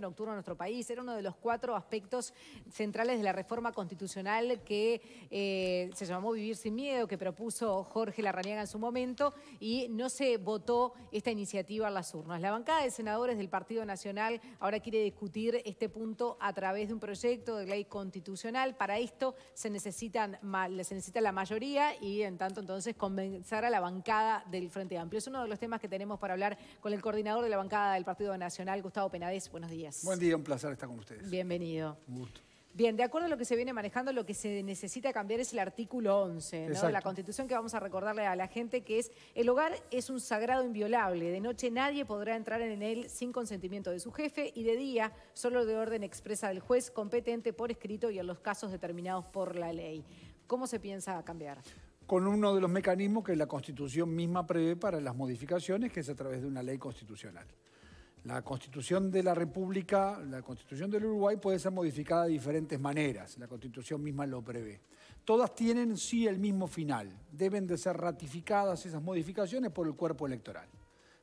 nocturno en nuestro país. Era uno de los cuatro aspectos centrales de la reforma constitucional que eh, se llamó Vivir sin Miedo, que propuso Jorge Larrañaga en su momento, y no se votó esta iniciativa a las urnas. La bancada de senadores del Partido Nacional ahora quiere discutir este punto a través de un proyecto de ley constitucional. Para esto se, necesitan, se necesita la mayoría y, en tanto, entonces, convencer a la bancada del Frente Amplio. Es uno de los temas que tenemos para hablar con el coordinador de la bancada del Partido Nacional, Gustavo Penades. Buen día, un placer estar con ustedes. Bienvenido. gusto. Bien, de acuerdo a lo que se viene manejando, lo que se necesita cambiar es el artículo 11 de la Constitución que vamos a recordarle a la gente que es el hogar es un sagrado inviolable. De noche nadie podrá entrar en él sin consentimiento de su jefe y de día solo de orden expresa del juez competente por escrito y en los casos determinados por la ley. ¿Cómo se piensa cambiar? Con uno de los mecanismos que la Constitución misma prevé para las modificaciones, que es a través de una ley constitucional. La constitución de la República, la constitución del Uruguay puede ser modificada de diferentes maneras, la constitución misma lo prevé. Todas tienen sí el mismo final, deben de ser ratificadas esas modificaciones por el cuerpo electoral.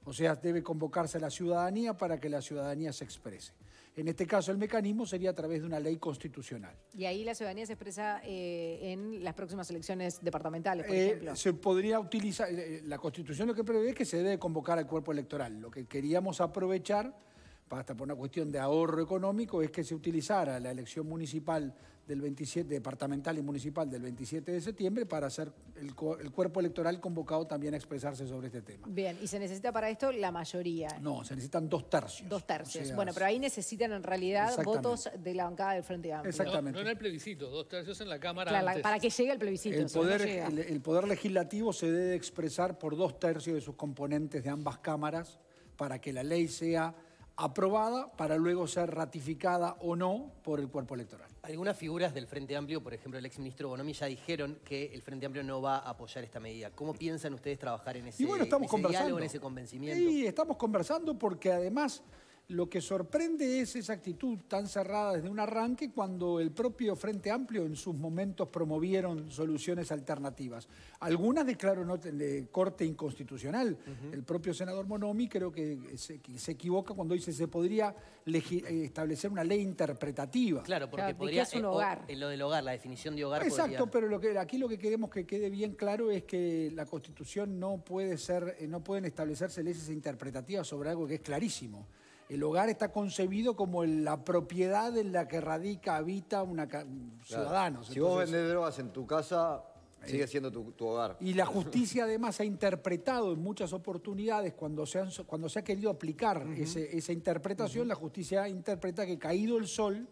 O sea, debe convocarse a la ciudadanía para que la ciudadanía se exprese. En este caso, el mecanismo sería a través de una ley constitucional. Y ahí la ciudadanía se expresa eh, en las próximas elecciones departamentales, por eh, Se podría utilizar, eh, la constitución lo que prevé es que se debe convocar al cuerpo electoral. Lo que queríamos aprovechar hasta por una cuestión de ahorro económico, es que se utilizara la elección municipal del 27, departamental y municipal del 27 de septiembre para hacer el, cuerpo electoral convocado también a expresarse sobre este tema. Bien, ¿y se necesita para esto la mayoría? No, se necesitan dos tercios. Dos tercios. bueno, pero ahí necesitan en realidad votos de la bancada del Frente Amplio. Exactamente. No, en el plebiscito, dos tercios en la Cámara. antes. para que llegue el plebiscito. poder, el poder legislativo se debe expresar por dos tercios de sus componentes de ambas cámaras para que la ley sea aprobada para luego ser ratificada o no por el cuerpo electoral. Algunas figuras del Frente Amplio, por ejemplo el exministro Bonomi, ya dijeron que el Frente Amplio no va a apoyar esta medida. ¿Cómo piensan ustedes trabajar en ese, bueno, estamos diálogo, en ese convencimiento? Sí, estamos conversando porque además lo que sorprende es esa actitud tan cerrada desde un arranque cuando el propio Frente Amplio en sus momentos promovieron soluciones alternativas. Algunas declararon de corte inconstitucional. El propio senador Monomi creo que se, equivoca cuando dice se podría eh, establecer una ley interpretativa. Claro, porque podría un eh, hogar. Eh, lo del hogar, la definición de hogar. Exacto, pero lo que, aquí lo que queremos que quede bien claro es que la Constitución no puede ser, no pueden establecerse leyes interpretativas sobre algo que es clarísimo. El hogar está concebido como la propiedad en la que radica, habita un ciudadano. Si vos vendés drogas en tu casa, eh, Sigue siendo tu, hogar. Y la justicia además ha interpretado en muchas oportunidades, cuando se, ha querido aplicar esa interpretación, la justicia interpreta que caído el sol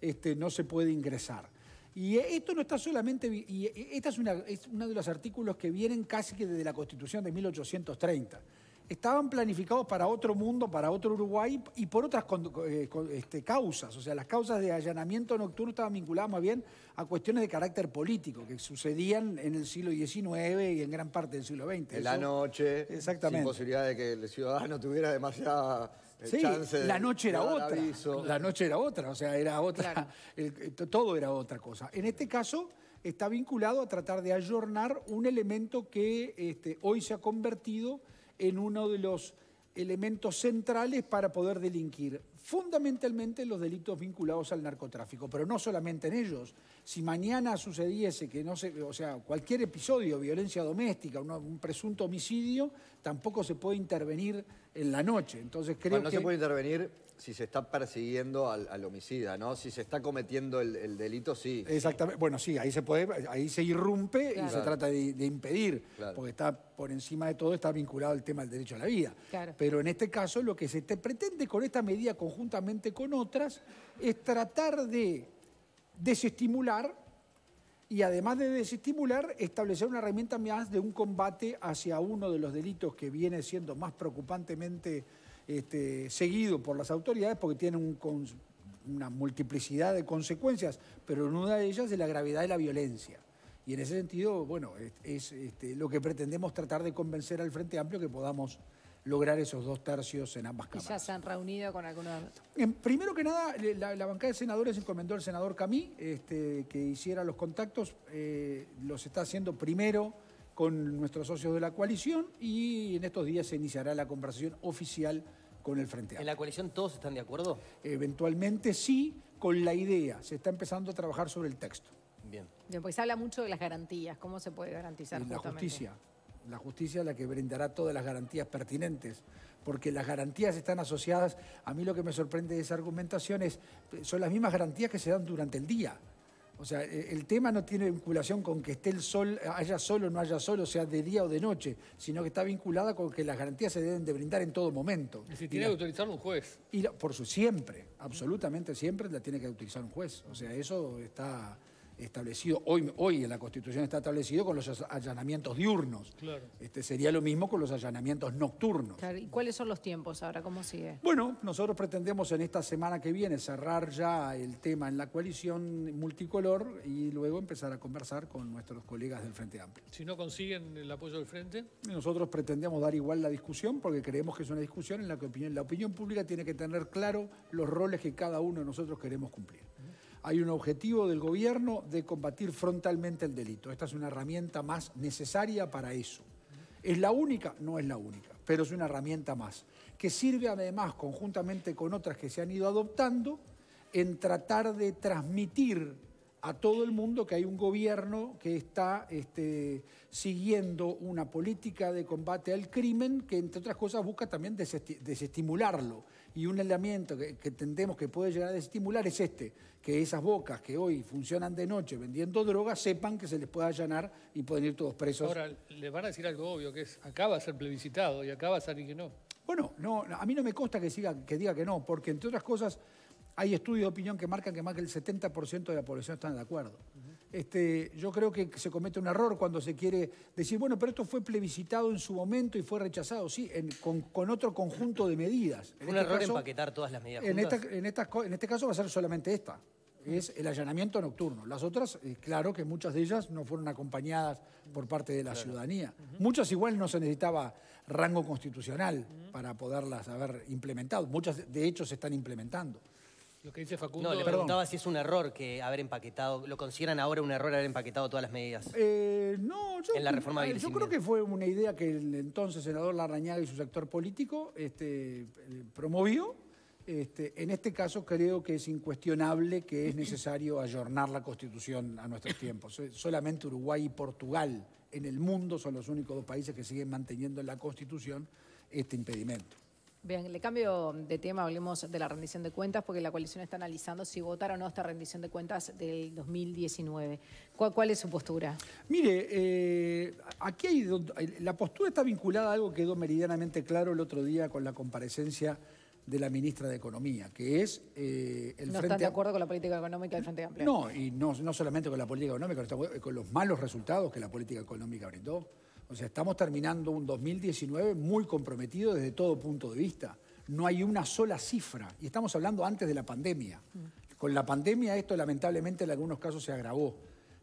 este, no se puede ingresar. Y esto no está solamente, y esta es, es uno de los artículos que vienen casi que desde la Constitución de 1830 estaban planificados para otro mundo, para otro Uruguay y por otras eh, este, causas. O sea, las causas de allanamiento nocturno estaban vinculadas más bien a cuestiones de carácter político que sucedían en el siglo XIX y en gran parte del siglo XX. la noche, exactamente. sin posibilidad de que el ciudadano tuviera demasiada eh, chance La noche era otra. La noche era otra, o sea, era otra. Eh, todo era otra cosa. En este caso está vinculado a tratar de ayornar un elemento que este, hoy se ha convertido en uno de los elementos centrales para poder delinquir, fundamentalmente los delitos vinculados al narcotráfico, pero no solamente en ellos. Si mañana sucediese que no se, o sea, cualquier episodio, violencia doméstica, un, presunto homicidio, tampoco se puede intervenir en la noche. Entonces creo no se puede intervenir si se está persiguiendo al, homicida, ¿no? Si se está cometiendo el, delito, sí. Exactamente. Bueno, sí, ahí se puede, ahí se irrumpe y se trata de, impedir, porque está por encima de todo, está vinculado el tema del derecho a la vida. Pero en este caso lo que se pretende con esta medida conjuntamente con otras es tratar de desestimular y además de desestimular, establecer una herramienta más de un combate hacia uno de los delitos que viene siendo más preocupantemente este, seguido por las autoridades porque tiene una multiplicidad de consecuencias, pero en una de ellas es la gravedad de la violencia. Y en ese sentido, bueno, es, este, lo que pretendemos tratar de convencer al Frente Amplio que podamos lograr esos dos tercios en ambas cámaras. ya se han reunido con algunos? primero que nada, la, la, bancada de senadores encomendó al senador Camí este, que hiciera los contactos. Eh, los está haciendo primero con nuestros socios de la coalición y en estos días se iniciará la conversación oficial con el Frente ¿En la coalición todos están de acuerdo? Eventualmente sí, con la idea. Se está empezando a trabajar sobre el texto. Bien. Bien, se habla mucho de las garantías, cómo se puede garantizar justamente? la justicia. La justicia es la que brindará todas las garantías pertinentes, porque las garantías están asociadas, a mí lo que me sorprende de esa argumentación es, son las mismas garantías que se dan durante el día. O sea, e, el tema no tiene vinculación con que esté el sol, haya sol o no haya sol, o sea, de día o de noche, sino que está vinculada con que las garantías se deben de brindar en todo momento. Y si tiene que autorizarlo un juez. Y por su siempre, absolutamente siempre la tiene que autorizar un juez. O sea, eso está establecido, hoy, hoy en la Constitución está establecido con los allanamientos diurnos. Este, sería lo mismo con los allanamientos nocturnos. ¿Y cuáles son los tiempos ahora? ¿Cómo sigue? Bueno, nosotros pretendemos en esta semana que viene cerrar ya el tema en la coalición multicolor y luego empezar a conversar con nuestros colegas del Frente Amplio. Si no consiguen el apoyo del Frente. Nosotros pretendemos dar igual la discusión porque creemos que es una discusión en la que la opinión pública tiene que tener claro los roles que cada uno de nosotros queremos cumplir hay un objetivo del gobierno de combatir frontalmente el delito. Esta es una herramienta más necesaria para eso. ¿Es la única? No es la única, pero es una herramienta más, que sirve además, conjuntamente con otras que se han ido adoptando, en tratar de transmitir a todo el mundo que hay un gobierno que está este, siguiendo una política de combate al crimen que, entre otras cosas, busca también desestimularlo y un elemento que, entendemos que puede llegar a desestimular es este, que esas bocas que hoy funcionan de noche vendiendo drogas sepan que se les puede allanar y pueden ir todos presos. Ahora, le van a decir algo obvio, que es, acá va ser plebiscitado y acaba de a salir que no. Bueno, no, a mí no me consta que, que diga que no, porque entre otras cosas hay estudios de opinión que marcan que más que el 70% de la población está de acuerdo. Este, yo creo que se comete un error cuando se quiere decir, bueno, pero esto fue plebiscitado en su momento y fue rechazado, sí, con, otro conjunto de medidas. ¿Es un este error empaquetar todas las medidas. En, en, este caso va a ser solamente esta, es el allanamiento nocturno. Las otras, eh, claro que muchas de ellas no fueron acompañadas por parte de la ciudadanía. Muchas igual no se necesitaba rango constitucional para poderlas haber implementado. Muchas de hecho se están implementando dice No, le preguntaba si es un error que haber empaquetado, ¿lo consideran ahora un error haber empaquetado todas las medidas? Eh, no, yo, la yo creo que fue una idea que el entonces senador Larrañaga y su sector político este, eh, promovió. Este, en este caso creo que es incuestionable que es necesario ayornar la Constitución a nuestros tiempos. Eh, solamente Uruguay y Portugal en el mundo son los únicos dos países que siguen manteniendo en la Constitución este impedimento. Bien, le cambio de tema, hablemos de la rendición de cuentas, porque la coalición está analizando si votar o no esta rendición de cuentas del 2019. ¿Cuál, es su postura? Mire, eh, aquí hay, la postura está vinculada a algo que quedó meridianamente claro el otro día con la comparecencia de la ministra de Economía, que es eh, el ¿No están de acuerdo con la política económica del Frente Amplio? No, y no, no solamente con la política económica, con los malos resultados que la política económica brindó estamos terminando un 2019 muy comprometido desde todo punto de vista. No hay una sola cifra, y estamos hablando antes de la pandemia. Mm. Con la pandemia esto lamentablemente en algunos casos se agravó,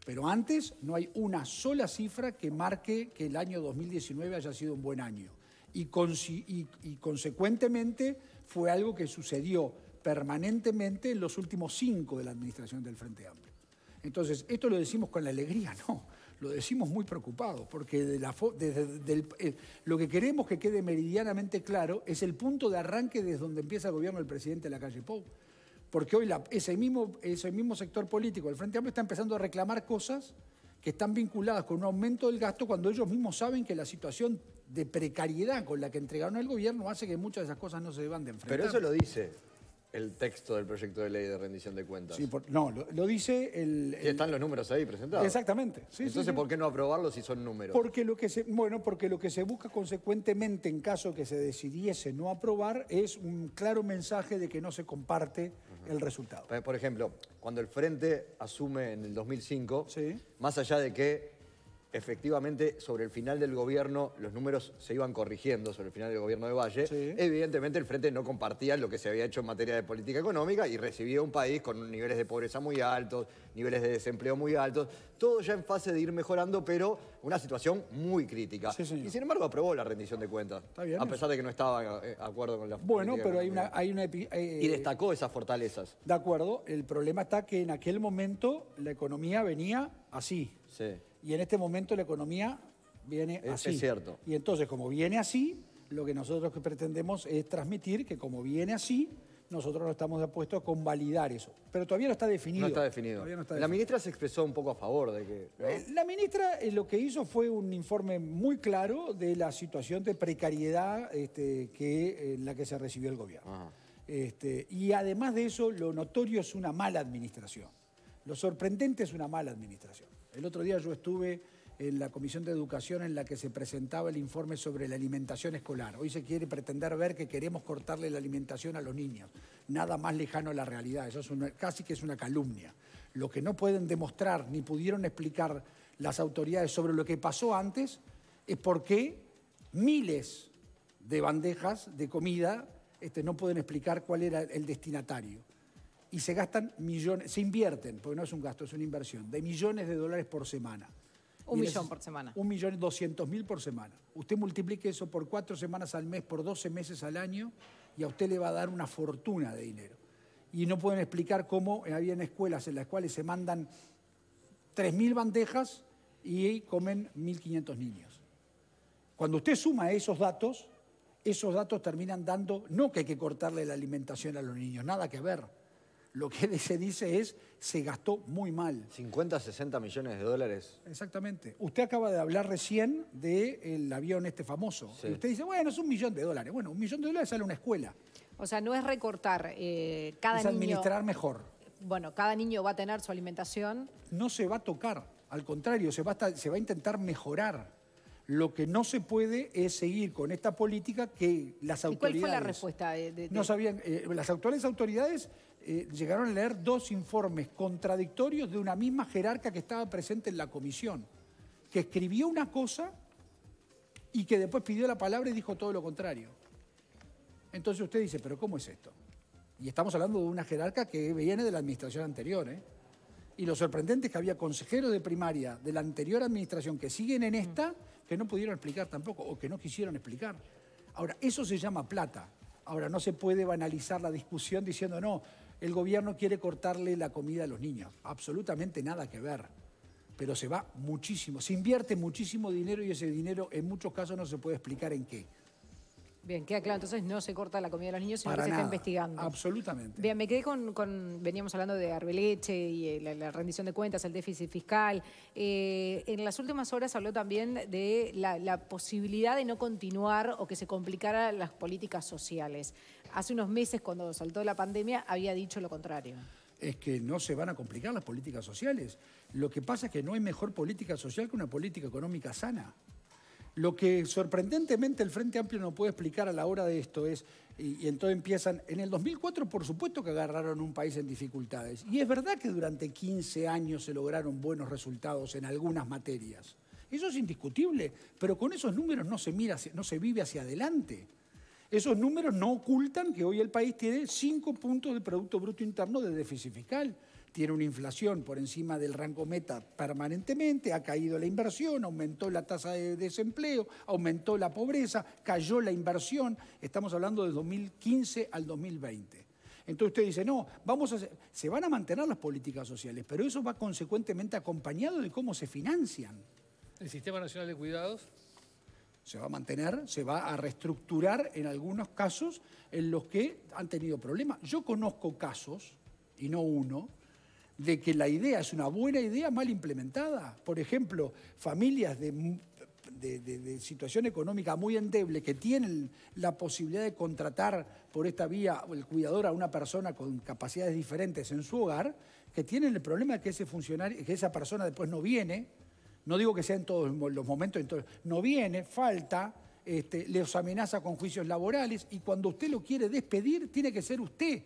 pero antes no hay una sola cifra que marque que el año 2019 haya sido un buen año. Y, y, y consecuentemente fue algo que sucedió permanentemente en los últimos cinco de la administración del Frente Amplio. Entonces, esto lo decimos con la alegría, no lo decimos muy preocupados, porque eh, lo que queremos que quede meridianamente claro es el punto de arranque desde donde empieza el gobierno del presidente de la calle Pou. Porque hoy ese, mismo, ese mismo sector político, el Frente Amplio, está empezando a reclamar cosas que están vinculadas con un aumento del gasto cuando ellos mismos saben que la situación de precariedad con la que entregaron el gobierno hace que muchas de esas cosas no se deban de enfrentar. Pero eso lo dice el texto del proyecto de ley de rendición de cuentas. Sí, no, lo, dice el, Están los números ahí presentados. Exactamente. Entonces, ¿por qué no aprobarlos si son números? Porque lo que se, bueno, porque lo que se busca consecuentemente en caso que se decidiese no aprobar es un claro mensaje de que no se comparte el resultado. Por ejemplo, cuando el Frente asume en el 2005, más allá de que efectivamente sobre el final del gobierno los números se iban corrigiendo sobre el final del gobierno de Valle. Evidentemente el Frente no compartía lo que se había hecho en materia de política económica y recibía un país con niveles de pobreza muy altos, niveles de desempleo muy altos, todo ya en fase de ir mejorando, pero una situación muy crítica. y sin embargo aprobó la rendición de cuentas, a pesar de que no estaba eh, de acuerdo con la Bueno, pero hay una, hay eh, y destacó esas fortalezas. De acuerdo, el problema está que en aquel momento la economía venía así. Sí y en este momento la economía viene así. Es cierto. Y entonces, como viene así, lo que nosotros pretendemos es transmitir que como viene así, nosotros no estamos apuestos a convalidar eso. Pero todavía no está definido. No está definido. la ministra se expresó un poco a favor de que... Eh, la ministra eh, lo que hizo fue un informe muy claro de la situación de precariedad este, que, en la que se recibió el gobierno. Este, y además de eso, lo notorio es una mala administración. Lo sorprendente es una mala administración. El otro día yo estuve en la Comisión de Educación en la que se presentaba el informe sobre la alimentación escolar. Hoy se quiere pretender ver que queremos cortarle la alimentación a los niños. Nada más lejano a la realidad. Eso es casi que es una calumnia. Lo que no pueden demostrar ni pudieron explicar las autoridades sobre lo que pasó antes es por qué miles de bandejas de comida este, no pueden explicar cuál era el destinatario y se gastan millones, se invierten, porque no es un gasto, es una inversión, de millones de dólares por semana. Un millón por semana. Un millón doscientos mil por semana. Usted multiplique eso por cuatro semanas al mes, por doce meses al año, y a usted le va a dar una fortuna de dinero. Y no pueden explicar cómo eh, había escuelas en las cuales se mandan tres mil bandejas y comen 1.500 niños. Cuando usted suma esos datos, esos datos terminan dando, no que hay que cortarle la alimentación a los niños, nada que ver lo que se dice es se gastó muy mal. 50, 60 millones de dólares. Exactamente. Usted acaba de hablar recién del avión este famoso. usted dice, bueno, es un millón de dólares. Bueno, un millón de dólares sale una escuela. O sea, no es recortar eh, cada es Es administrar mejor. Bueno, cada niño va a tener su alimentación. No se va a tocar, al contrario, se va a, intentar mejorar. Lo que no se puede es seguir con esta política que las autoridades... cuál fue la respuesta? De, No sabían, eh, las actuales autoridades eh, llegaron a leer dos informes contradictorios de una misma jerarca que estaba presente en la comisión, que escribió una cosa y que después pidió la palabra y dijo todo lo contrario. Entonces usted dice, pero ¿cómo es esto? Y estamos hablando de una jerarca que viene de la administración anterior. ¿eh? Y lo sorprendente es que había consejeros de primaria de la anterior administración que siguen en esta que no pudieron explicar tampoco o que no quisieron explicar. Ahora, eso se llama plata. Ahora, no se puede banalizar la discusión diciendo, no, el gobierno quiere cortarle la comida a los niños. Absolutamente nada que ver. Pero se va muchísimo, se invierte muchísimo dinero y ese dinero en muchos casos no se puede explicar en qué. Bien, queda claro, entonces no se corta la comida a los niños, sino que se está investigando. Absolutamente. Bien, me quedé con, veníamos hablando de Arbeleche y eh, la, rendición de cuentas, el déficit fiscal. Eh, en las últimas horas habló también de la, posibilidad de no continuar o que se complicaran las políticas sociales hace unos meses, cuando saltó la pandemia, había dicho lo contrario. Es que no se van a complicar las políticas sociales. Lo que pasa es que no hay mejor política social que una política económica sana. Lo que sorprendentemente el Frente Amplio no puede explicar a la hora de esto es, y, entonces empiezan, en el 2004 por supuesto que agarraron un país en dificultades, y es verdad que durante 15 años se lograron buenos resultados en algunas materias. Eso es indiscutible, pero con esos números no se, mira, no se vive hacia adelante. Esos números no ocultan que hoy el país tiene cinco puntos de Producto Bruto Interno de déficit fiscal. Tiene una inflación por encima del rango meta permanentemente, ha caído la inversión, aumentó la tasa de desempleo, aumentó la pobreza, cayó la inversión. Estamos hablando de 2015 al 2020. Entonces usted dice, no, vamos a, se van a mantener las políticas sociales, pero eso va consecuentemente acompañado de cómo se financian. ¿El Sistema Nacional de Cuidados? se va a mantener, se va a reestructurar en algunos casos en los que han tenido problemas. Yo conozco casos, y no uno, de que la idea es una buena idea mal implementada. Por ejemplo, familias de, situación económica muy endeble que tienen la posibilidad de contratar por esta vía el cuidador a una persona con capacidades diferentes en su hogar, que tienen el problema de que, ese funcionario, que esa persona después no viene, no digo que sea en todos los momentos, entonces no viene, falta, este, les amenaza con juicios laborales y cuando usted lo quiere despedir, tiene que ser usted,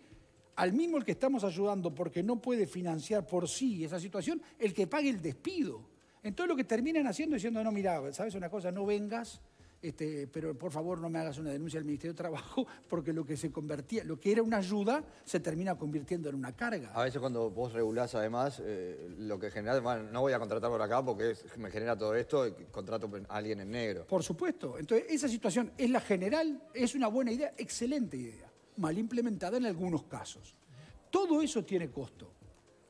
al mismo el que estamos ayudando porque no puede financiar por sí esa situación, el que pague el despido. Entonces lo que terminan haciendo es diciendo, no, mira, ¿sabes una cosa? No vengas, este, pero por favor no me hagas una denuncia al Ministerio de Trabajo, porque lo que se convertía, lo que era una ayuda, se termina convirtiendo en una carga. A veces cuando vos regulás además, eh, lo que generás, no voy a contratar por acá porque me genera todo esto, y contrato a alguien en negro. Por supuesto, entonces esa situación es la general, es una buena idea, excelente idea, mal implementada en algunos casos. Todo eso tiene costo.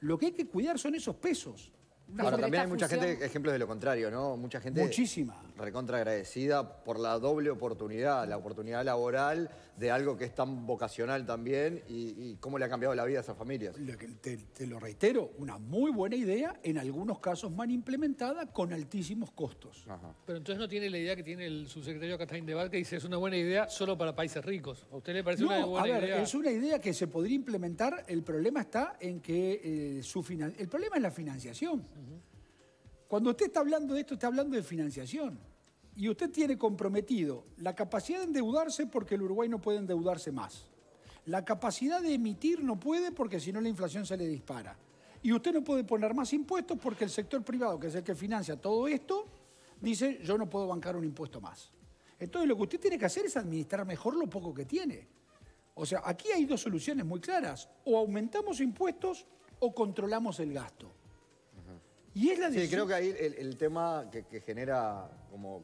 Lo que hay que cuidar son esos pesos. Ahora, también hay mucha gente, ejemplos de lo contrario, ¿no? Mucha gente... Muchísima recontra agradecida por la doble oportunidad, la oportunidad laboral de algo que es tan vocacional también y, cómo le ha cambiado la vida a esas familias. Te, lo reitero, una muy buena idea, en algunos casos mal implementada, con altísimos costos. Pero entonces no tiene la idea que tiene el subsecretario Castaín de Val, que dice es una buena idea solo para países ricos. ¿A usted le parece una buena idea? A ver, es una idea que se podría implementar. El problema está en que eh, su el problema es la financiación. Cuando usted está hablando de esto, está hablando de financiación. Y usted tiene comprometido la capacidad de endeudarse porque el Uruguay no puede endeudarse más. La capacidad de emitir no puede porque si no la inflación se le dispara. Y usted no puede poner más impuestos porque el sector privado, que es el que financia todo esto, dice yo no puedo bancar un impuesto más. Entonces lo que usted tiene que hacer es administrar mejor lo poco que tiene. O sea, aquí hay dos soluciones muy claras. O aumentamos impuestos o controlamos el gasto sí, creo que ahí el, tema que, genera como,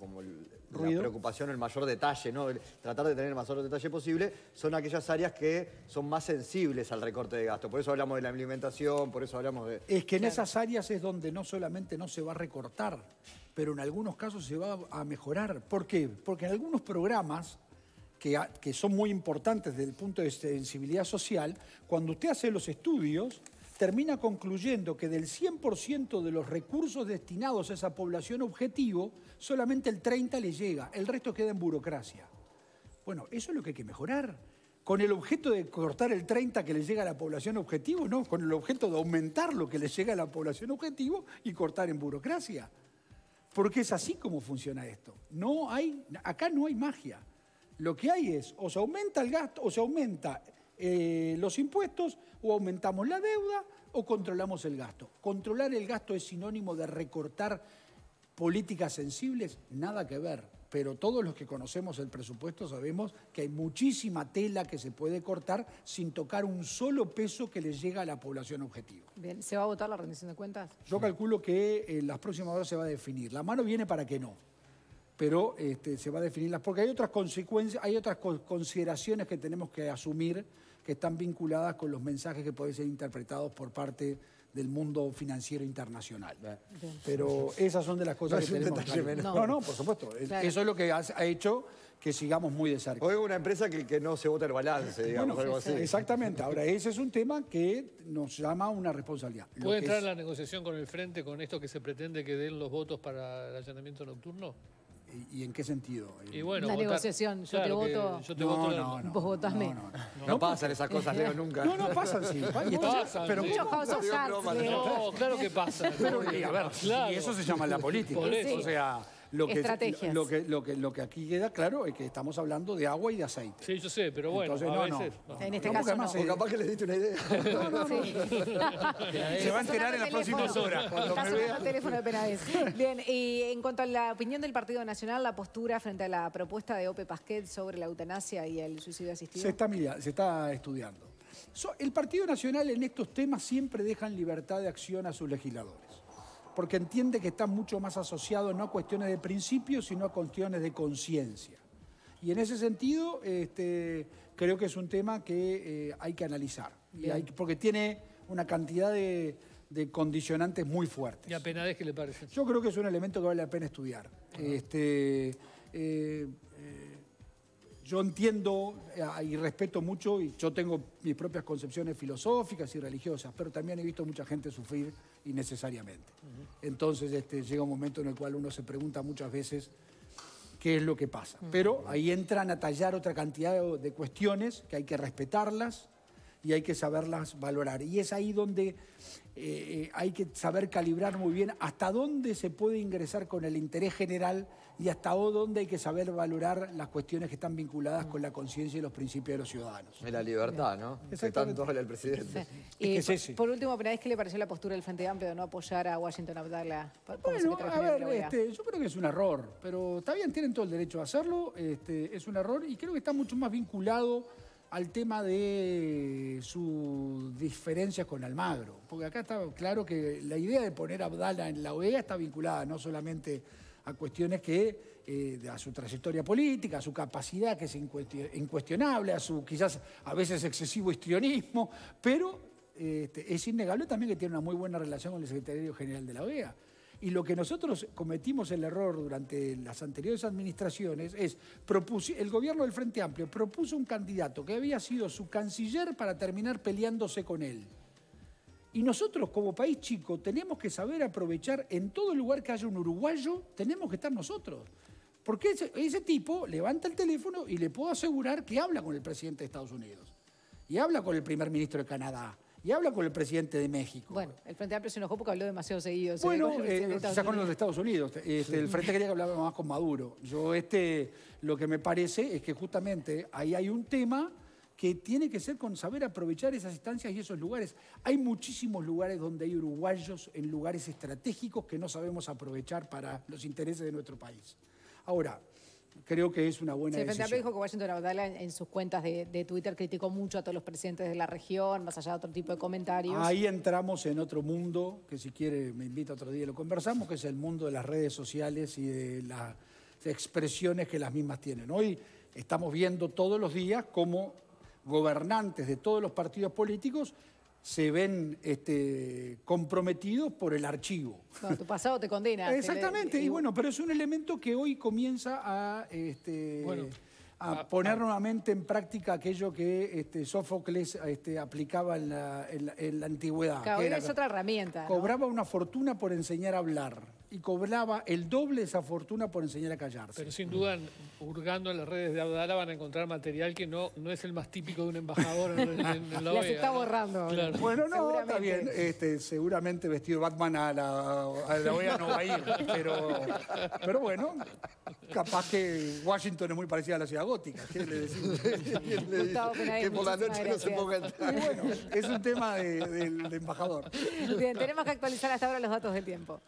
la preocupación, el mayor detalle, ¿no? tratar de tener el mayor detalle posible, son aquellas áreas que son más sensibles al recorte de gasto. Por eso hablamos de la alimentación, por eso hablamos de... Es que en esas áreas es donde no solamente no se va a recortar, pero en algunos casos se va a mejorar. ¿Por qué? Porque en algunos programas que, que son muy importantes desde el punto de sensibilidad social, cuando usted hace los estudios termina concluyendo que del 100% de los recursos destinados a esa población objetivo, solamente el 30% le llega, el resto queda en burocracia. Bueno, eso es lo que hay que mejorar. Con el objeto de cortar el 30% que le llega a la población objetivo, no, con el objeto de aumentar lo que le llega a la población objetivo y cortar en burocracia. Porque es así como funciona esto. No hay, acá no hay magia. Lo que hay es, o se aumenta el gasto, o se aumenta eh, los impuestos o aumentamos la deuda o controlamos el gasto. Controlar el gasto es sinónimo de recortar políticas sensibles, nada que ver. Pero todos los que conocemos el presupuesto sabemos que hay muchísima tela que se puede cortar sin tocar un solo peso que le llega a la población objetivo Bien, ¿se va a votar la rendición de cuentas? Yo calculo que en eh, las próximas horas se va a definir. La mano viene para que no pero este, se va a definirlas, porque hay otras consecuencias, hay otras consideraciones que tenemos que asumir que están vinculadas con los mensajes que pueden ser interpretados por parte del mundo financiero internacional. Pero esas son de las cosas que tenemos que no. no, no, por supuesto. Eso es lo que ha hecho que sigamos muy de cerca. una empresa que, no se vota el balance, digamos, algo así. Exactamente. Ahora, ese es un tema que nos llama una responsabilidad. ¿Puede entrar la negociación con el Frente con esto que se pretende que den los votos para el allanamiento nocturno? ¿Y en qué sentido? la negociación, yo te voto. no, no, vos No, no, pasan esas cosas, Leo, nunca. No, no pasan, sí. pero muchos No, claro que pasan. a ver, eso se llama la política. O sea. Lo que, estrategias. Lo que, aquí queda claro es que estamos hablando de agua y de aceite. Sí, yo sé, pero bueno, a veces... No. En este caso eh, capaz que le diste una idea. Se va a enterar en las próximas horas. Está teléfono de Bien, y en cuanto a la opinión del Partido Nacional, la postura frente a la propuesta de Ope Pasquet sobre la eutanasia y el suicidio asistido. Se está, se está estudiando. el Partido Nacional en estos temas siempre deja en libertad de acción a sus legisladores porque entiende que está mucho más asociado no a cuestiones de principios, sino a cuestiones de conciencia. Y en ese sentido, este, creo que es un tema que eh, hay que analizar, porque tiene una cantidad de, condicionantes muy fuertes. ¿Y a es que le parece? Yo creo que es un elemento que vale la pena estudiar. Este, eh, eh, yo entiendo y respeto mucho, y yo tengo mis propias concepciones filosóficas y religiosas, pero también he visto mucha gente sufrir innecesariamente. Entonces este, llega un momento en el cual uno se pregunta muchas veces qué es lo que pasa. Pero ahí entran a tallar otra cantidad de cuestiones que hay que respetarlas, y hay que saberlas valorar. Y es ahí donde eh, eh, hay que saber calibrar muy bien hasta dónde se puede ingresar con el interés general y hasta dónde hay que saber valorar las cuestiones que están vinculadas con la conciencia y los principios de los ciudadanos. Y la libertad, ¿no? Que tanto el presidente. Y por, último, ¿qué le pareció la postura del Frente Amplio de no apoyar a Washington Abdala? Bueno, a ver, este, yo creo que es un error, pero está bien, tienen todo el derecho a hacerlo, este, es un error y creo que está mucho más vinculado al tema de sus diferencias con Almagro. Porque acá está claro que la idea de poner a Abdala en la OEA está vinculada no solamente a cuestiones que, eh, a su trayectoria política, a su capacidad que es incuestionable, a su quizás a veces excesivo histrionismo, pero este, es innegable también que tiene una muy buena relación con el secretario general de la OEA. Y lo que nosotros cometimos el error durante las anteriores administraciones es, el gobierno del Frente Amplio propuso un candidato que había sido su canciller para terminar peleándose con él. Y nosotros como país chico tenemos que saber aprovechar en todo lugar que haya un uruguayo, tenemos que estar nosotros. Porque ese, ese, tipo levanta el teléfono y le puedo asegurar que habla con el presidente de Estados Unidos y habla con el primer ministro de Canadá y habla con el presidente de México. Bueno, el Frente Amplio se enojó porque habló demasiado seguido. bueno, eh, con los Estados Unidos. Este, el Frente quería que hablaba más con Maduro. Yo este, lo que me parece es que justamente ahí hay un tema que tiene que ser con saber aprovechar esas instancias y esos lugares. Hay muchísimos lugares donde hay uruguayos en lugares estratégicos que no sabemos aprovechar para los intereses de nuestro país. Ahora, creo que es una buena sí, decisión. dijo que Washington en, en sus cuentas de, Twitter criticó mucho a todos los presidentes de la región, más allá de otro tipo de comentarios. Ahí entramos en otro mundo, que si quiere me invita otro día y lo conversamos, que es el mundo de las redes sociales y de las expresiones que las mismas tienen. Hoy estamos viendo todos los días cómo gobernantes de todos los partidos políticos se ven este, comprometidos por el archivo. tu pasado te condena. Exactamente, pero es un elemento que hoy comienza a, este, poner nuevamente en práctica aquello que este, Sófocles aplicaba en la, antigüedad. es otra herramienta. Cobraba una fortuna por enseñar a hablar y cobraba el doble de esa fortuna por enseñar a callarse. Pero sin duda, hurgando en las redes de Abdala van a encontrar material que no, no es el más típico de un embajador en, la OEA, se está borrando. Bueno, no, está bien. Este, seguramente vestido Batman a la, OEA no va a ir. Pero, bueno, capaz que Washington es muy parecida a la ciudad gótica. ¿Qué le decimos? que por la noche no se ponga bueno, es un tema del embajador. Bien, tenemos que actualizar hasta ahora los datos del tiempo.